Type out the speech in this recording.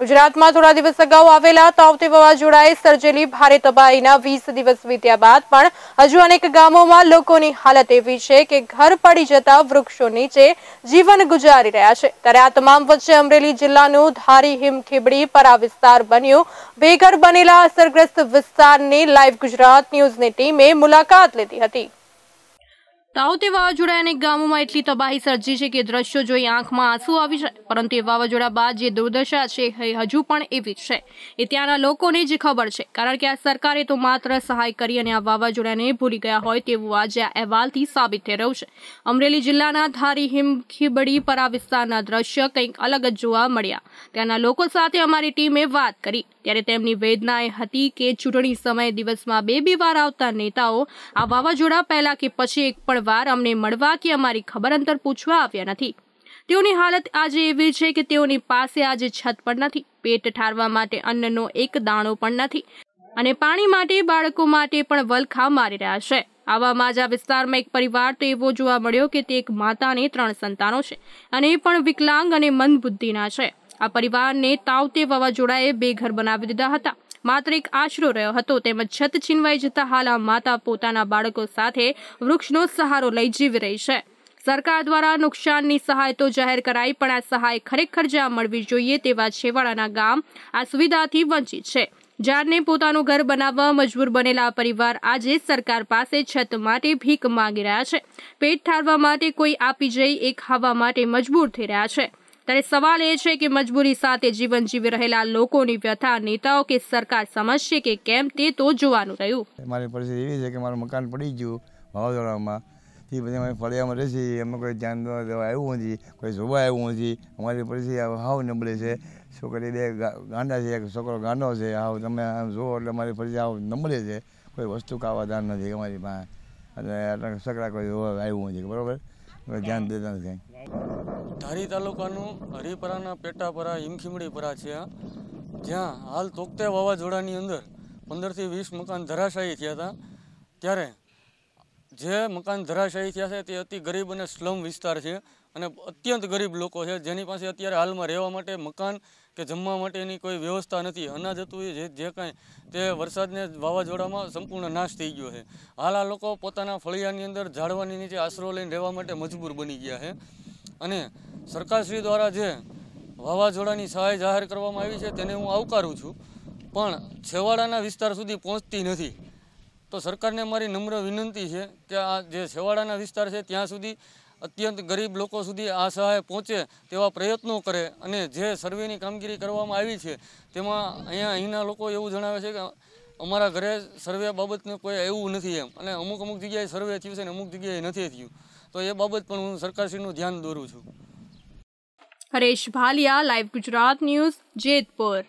ગુજરાતમાં થોડા દિવસ અગાઉ આવેલા તાવતે વાવાઝોડાએ સર્જેલી ભારે તબાહીના વીસ દિવસ વીત્યા બાદ પણ હજુ અનેક ગામોમાં લોકોની હાલત એવી છે કે ઘર પડી જતા વૃક્ષો નીચે જીવન ગુજારી રહ્યા છે ત્યારે આ તમામ વચ્ચે અમરેલી જિલ્લાનું ધારી હિમખીબડી પરા વિસ્તાર બન્યું બેઘર બનેલા અસરગ્રસ્ત વિસ્તારની લાઈવ ગુજરાત ન્યૂઝની ટીમે મુલાકાત લીધી હતી તાઉતેવા વાવાજોડાને ગામોમાં એટલી તબાહી સર્જી છે કે દ્રશ્યો જોઈ આંખમાં આંસુ આવી જાય પરંતુ એ વાવાજોડા બાદ જે દુર્દશા છે એ હજુ પણ એવી છે એટના લોકોને જ ખબર છે કારણ કે સરકારે તો માત્ર સહાય કરી અને આ વાવાજોડાને ભૂલી ગયા હોય તેવું વાજે અહેવાલથી સાબિત થઈ રહ્યું છે અમરેલી જિલ્લાના ધારી હિંખિબડી પર આ વિસ્તારના દ્રશ્ય કંઈક અલગ જ જોવા મળ્યા તેના લોકો સાથે અમારી ટીમે વાત કરી ત્યારે તેમની વેદના એ હતી કે છૂટણી સમય દિવસમાં બે બે વાર આવતા નેતાઓ આ વાવાજોડા પહેલા કે પછી એક પણ વાર અમને મળવા કે અમારી ખબર અંતર પૂછવા આવ્યા નથી તેઓની હાલત આજે એવી છે કે તેઓની પાસે આજે છત પણ નથી પેટ ઠારવા માટે અન્નનો એક દાણો પણ નથી અને પાણી માટે બાળકો માટે પણ વલખા મારી રહ્યા છે આવા માજા વિસ્તારમાં એક પરિવાર તો એવો જોવા મળ્યો કે તે એક માતાને ત્રણ સંતાનો છે અને એ પણ વિકલાંગ અને મંદબુદ્ધિના છે આ પરિવારને તાવતે વાવાઝોડાએ બેઘર બનાવી દીધા હતા માત્ર એક આશરો રહ્યો હતો તેમજ છત છીનવાઈ જતા હાલ આ માતા પોતાના બાળકો સાથે વૃક્ષનો સહારો લઈ જીવી રહી છે સરકાર દ્વારા નુકસાનની સહાય તો જાહેર કરાઈ પણ આ સહાય ખરેખર જ્યાં મળવી જોઈએ તેવા છેવાડાના ગામ આ સુવિધાથી વંચિત છે જાનને પોતાનું ઘર બનાવવા મજબૂર બનેલા પરિવાર આજે સરકાર પાસે છત માટે ભીખ માંગી રહ્યા છે પેટ ઠારવા માટે કોઈ આપી જઈ એક ખાવા માટે મજબૂર થઈ રહ્યા છે ત્યારે સવાલ એ છે કે મજબૂરી સાથે જીવન જીવી રહેલા લોકોની વ્યથા નેતાઓ કે સરકાર સમજશે કે કેમ તે તો જોવાનું રહ્યું મારી પરિસ્થિતિ એવી છે કે મારું મકાન પડી ગયું વાવાઝોડામાં એ બધી અમે ફળિયામાં રહે છે એમાં કોઈ ધ્યાન દેવા આવ્યું નથી કોઈ જોવા આવ્યું નથી અમારી પરિસ્થિતિ હાવ નબળી છે છોકરી બે ગાંડા છે એક છોકરો ગાંડો છે હાવ તમે આમ જુઓ એટલે અમારી પરિસ્થિતિ હાવ નબળી છે કોઈ વસ્તુ ખાવા દાન નથી અમારી પાસે અને સકરા કોઈ જોવા આવ્યું નથી બરાબર ધ્યાન દેતા નથી ધારી તાલુકાનું હરિપરાના પેટાપરા હિમખીમડીપરા છે જ્યાં હાલ તોકતે વાવાઝોડાની અંદર પંદરથી વીસ મકાન ધરાશાયી થયા હતા ત્યારે જે મકાન ધરાશાયી થયા છે તે અતિ ગરીબ અને સ્લમ વિસ્તાર છે અને અત્યંત ગરીબ લોકો છે જેની પાસે અત્યારે હાલમાં રહેવા માટે મકાન કે જમવા માટેની કોઈ વ્યવસ્થા નથી અનાજ હતું જે જે કાંઈ તે વરસાદને વાવાઝોડામાં સંપૂર્ણ નાશ થઈ ગયો છે હાલ આ લોકો પોતાના ફળિયાની અંદર ઝાડવાની નીચે આશરો લઈને રહેવા માટે મજબૂર બની ગયા છે અને સરકારશ્રી દ્વારા જે વાવાઝોડાની સહાય જાહેર કરવામાં આવી છે તેને હું આવકારું છું પણ છેવાડાના વિસ્તાર સુધી પહોંચતી નથી તો સરકારને મારી નમ્ર વિનંતી છે કે આ જે છેવાડાના વિસ્તાર છે ત્યાં સુધી અત્યંત ગરીબ લોકો સુધી આ સહાય પહોંચે તેવા પ્રયત્નો કરે અને જે સર્વેની કામગીરી કરવામાં આવી છે તેમાં અહીંયા અહીંના લોકો એવું જણાવે છે કે અમારા ઘરે સર્વે બાબતને કોઈ એવું નથી એમ અને અમુક અમુક જગ્યાએ સર્વે થયું છે અને અમુક જગ્યાએ નથી થયું તો એ બાબત પણ હું સરકારશ્રીનું ધ્યાન દોરું છું હરેશ ભાલિયા લાઈવ ગુજરાત ન્યૂઝ જેતપુર